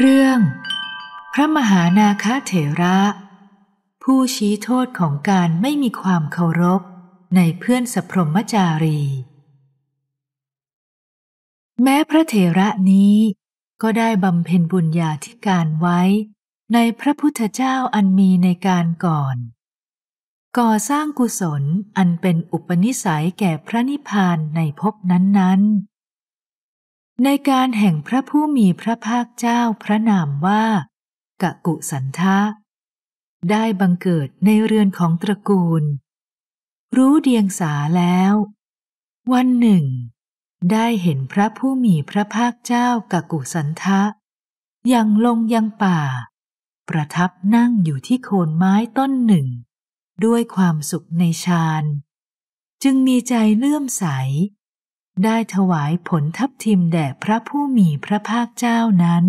เรื่อง พระมหานาคเถระ ผู้ชี้โทษของการไม่มีความเคารพในเพื่อนสพรมจารี แม้พระเถระนี้ก็ได้บำเพ็ญบุญญาธิการไว้ในพระพุทธเจ้าอันมีในการก่อน ก่อสร้างกุศลอันเป็นอุปนิสัยแก่พระนิพพานในภพนั้นๆในการแห่งพระผู้มีพระภาคเจ้าพระนามว่า กะกุสันทะได้บังเกิดในเรือนของตระกูล รู้เดียงสาแล้ว วันหนึ่ง ได้เห็นพระผู้มีพระภาคเจ้ากะกุสันทะยังลงยังป่า ประทับนั่งอยู่ที่โคนไม้ต้นหนึ่ง ด้วยความสุขในฌาน จึงมีใจเลื่อมใสได้ถวายผลทับทิมแด่พระผู้มีพระภาคเจ้านั้น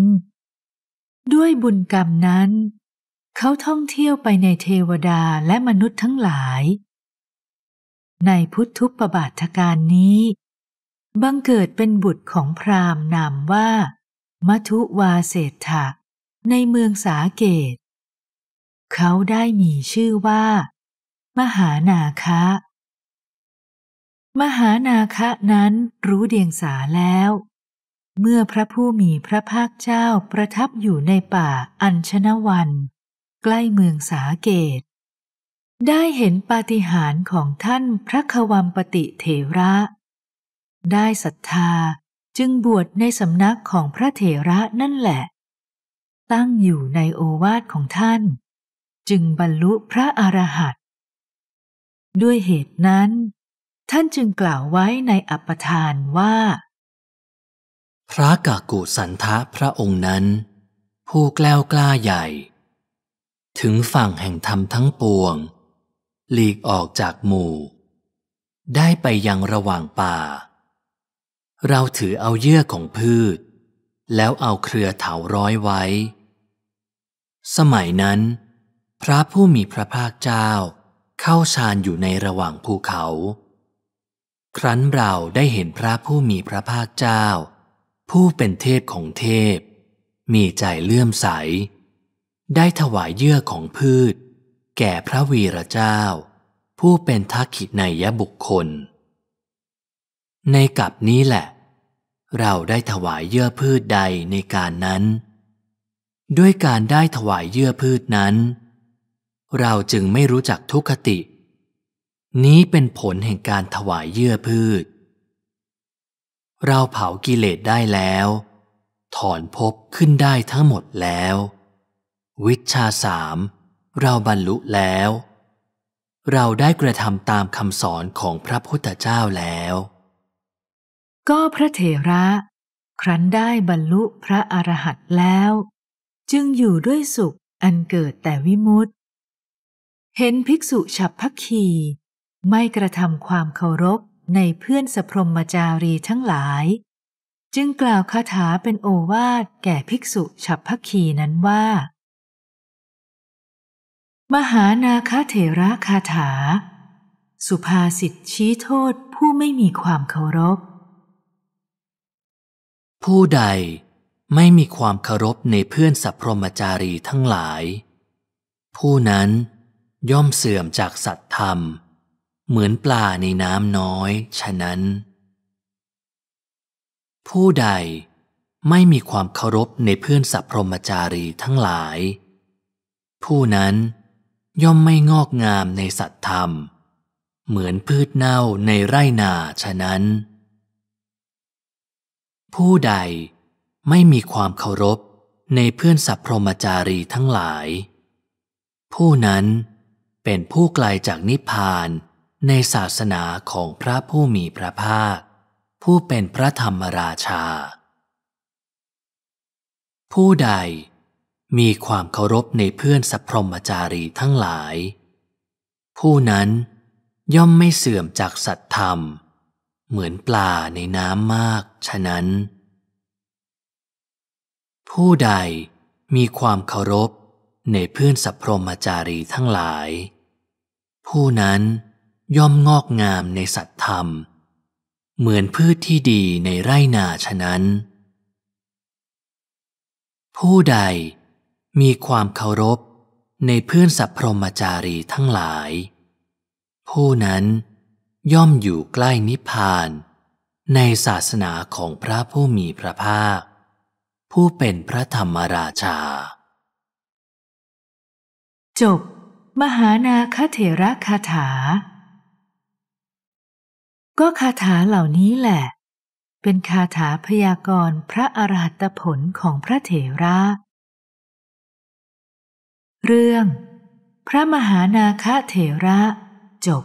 ด้วยบุญกรรมนั้น เขาท่องเที่ยวไปในเทวดาและมนุษย์ทั้งหลาย ในพุทธุปบาทการนี้ บังเกิดเป็นบุตรของพราหมณ์นามว่ามัทุวาเศรษฐะในเมืองสาเกต เขาได้มีชื่อว่า มหานาคะมหานาคะนั้นรู้เดียงสาแล้ว เมื่อพระผู้มีพระภาคเจ้าประทับอยู่ในป่า อัญชนวันใกล้เมืองสาเกต ได้เห็นปาฏิหาริย์ของท่านพระควัมปติเถระ ได้ศรัทธาจึงบวชในสำนักของพระเถระนั่นแหละ ตั้งอยู่ในโอวาทของท่าน จึงบรรลุพระอรหันต์ด้วยเหตุนั้นท่านจึงกล่าวไว้ในอัปทานว่า พระกากุสันทะพระองค์นั้น ผู้แกล้ากล้าใหญ่ ถึงฝั่งแห่งธรรมทั้งปวงหลีกออกจากหมู่ ได้ไปยังระหว่างป่า เราถือเอาเยื่อของพืช แล้วเอาเครือเถาร้อยไว้ สมัยนั้น พระผู้มีพระภาคเจ้าเข้าฌานอยู่ในระหว่างภูเขาครั้นเราได้เห็นพระผู้มีพระภาคเจ้า ผู้เป็นเทพของเทพ มีใจเลื่อมใส ได้ถวายเยื่อของพืช แก่พระวีระเจ้า ผู้เป็นทักขิณยบุคคล ในกับนี้แหละ เราได้ถวายเยื่อพืชใดในการนั้น ด้วยการได้ถวายเยื่อพืชนั้น เราจึงไม่รู้จักทุกขตินี้เป็นผลแห่งการถวายเยื่อพืช เราเผากิเลสได้แล้ว ถอนภพขึ้นได้ทั้งหมดแล้ว วิชาสาม เราบรรลุแล้ว เราได้กระทำตามคำสอนของพระพุทธเจ้าแล้ว ก็พระเถระครั้นได้บรรลุพระอรหันต์แล้ว จึงอยู่ด้วยสุขอันเกิดแต่วิมุตติ เห็นภิกษุฉับพักขีไม่กระทำความเคารพในเพื่อนสพรมจารีทั้งหลาย จึงกล่าวคาถาเป็นโอวาทแก่ภิกษุฉับพักขีนั้นว่า มหานาคาเถระคาถา สุภาษิตชี้โทษผู้ไม่มีความเคารพ ผู้ใดไม่มีความเคารพในเพื่อนสัพพรมจารีทั้งหลาย ผู้นั้นย่อมเสื่อมจากสัตธรรมเหมือนปลาในน้ำน้อย ฉะนั้น ผู้ใดไม่มีความเคารพในเพื่อนสัพพรมจารีทั้งหลาย ผู้นั้นย่อมไม่งอกงามในสัตธรรมเหมือนพืชเน่าในไร่นาฉะนั้น ผู้ใดไม่มีความเคารพในเพื่อนสัพพรมจารีทั้งหลาย ผู้นั้นเป็นผู้ไกลจากนิพพานในศาสนาของพระผู้มีพระภาค ผู้เป็นพระธรรมราชา ผู้ใดมีความเคารพในเพื่อนสัพพรมจารีทั้งหลาย ผู้นั้นย่อมไม่เสื่อมจากสัตธรรม เหมือนปลาในน้ำมากฉะนั้น ผู้ใดมีความเคารพในเพื่อนสัพพรมจารีทั้งหลาย ผู้นั้นย่อมงอกงามในสัตธรรม เหมือนพืชที่ดีในไร่นาฉะนั้น ผู้ใดมีความเคารพในเพื่อนสัพพรมจารีทั้งหลาย ผู้นั้นย่อมอยู่ใกล้นิพพาน ในศาสนาของพระผู้มีพระภาค ผู้เป็นพระธรรมราชา จบ มหานาคเถระคาถาก็คาถาเหล่านี้แหละ เป็นคาถาพยากรณ์พระอรหัตผลของพระเถระ เรื่องพระมหานาคเถระจบ